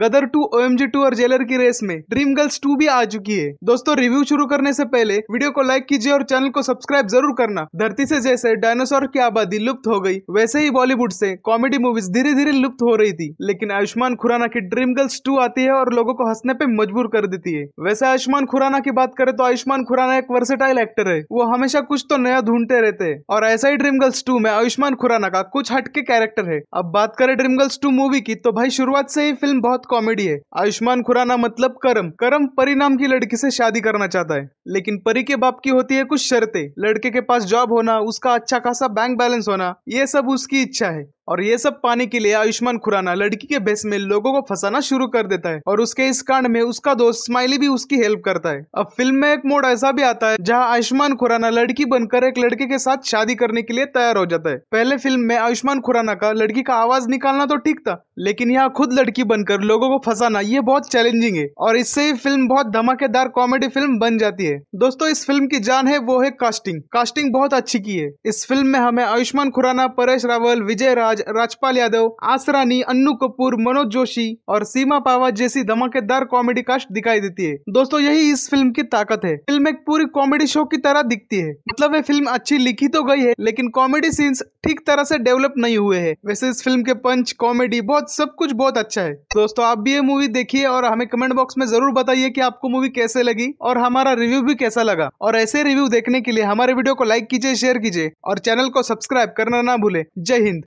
गदर two O M G two और Jailer की race में ड्रीम गर्ल्स टू भी आ चुकी है दोस्तों रिव्यू शुरू करने से पहले वीडियो को लाइक कीजिए और चैनल को सब्सक्राइब जरूर करना धरती से जैसे डायनासोर की आबादी लुप्त हो गई वैसे ही बॉलीवुड से कॉमेडी मूवीज धीरे धीरे लुप्त हो रही थी लेकिन आयुष्मान खुराना की ड्रीम गर्ल्स टू आती है और लोगों को हंसने पे मजबूर कर देती है वैसे आयुष्मान खुराना की बात करें तो आयुष्मान खुराना एक वर्सेटाइल एक्टर है वो हमेशा कुछ तो नया ढूंढते रहते हैं और ऐसा ही ड्रीम गर्ल्स टू में आयुष्मान खुराना का कुछ हटके कैरेक्टर है अब बात करें ड्रीम गर्ल्स टू मूवी की तो भाई शुरुआत से ही फिल्म बहुत कॉमेडी है आयुष्मान खुराना मतलब करम करम परिणाम की लड़की से शादी करना चाहता है लेकिन परी के बाप की होती है कुछ शर्तें लड़के के पास जॉब होना उसका अच्छा खासा बैंक बैलेंस होना ये सब उसकी इच्छा है और ये सब पाने के लिए आयुष्मान खुराना लड़की के बेस में लोगों को फंसाना शुरू कर देता है और उसके इस कांड में उसका दोस्त स्माइली भी उसकी हेल्प करता है अब फिल्म में एक मोड ऐसा भी आता है जहाँ आयुष्मान खुराना लड़की बनकर एक लड़के के साथ शादी करने के लिए तैयार हो जाता है पहले फिल्म में आयुष्मान खुराना का लड़की का आवाज निकालना तो ठीक था लेकिन यहाँ खुद लड़की बनकर लोगों को फंसाना ये बहुत चैलेंजिंग है और इससे ही फिल्म बहुत धमाकेदार कॉमेडी फिल्म बन जाती है दोस्तों इस फिल्म की जान है वो है कास्टिंग कास्टिंग बहुत अच्छी की है इस फिल्म में हमें आयुष्मान खुराना परेश रावल विजय राज राज राजपाल यादव आसरानी अन्नू कपूर मनोज जोशी और सीमा पावा जैसी धमाकेदार कॉमेडी कास्ट दिखाई देती है दोस्तों यही इस फिल्म की ताकत है फिल्म एक पूरी कॉमेडी शो की तरह दिखती है मतलब ये फिल्म अच्छी लिखी तो गई है लेकिन कॉमेडी सीन्स ठीक तरह से डेवलप नहीं हुए है वैसे इस फिल्म के पंच कॉमेडी बहुत सब कुछ बहुत अच्छा है दोस्तों आप भी ये मूवी देखिए और हमें कमेंट बॉक्स में जरूर बताइए की आपको मूवी कैसे लगी और हमारा रिव्यू भी कैसा लगा और ऐसे रिव्यू देखने के लिए हमारे वीडियो को लाइक कीजिए शेयर कीजिए और चैनल को सब्सक्राइब करना ना भूले जय हिंद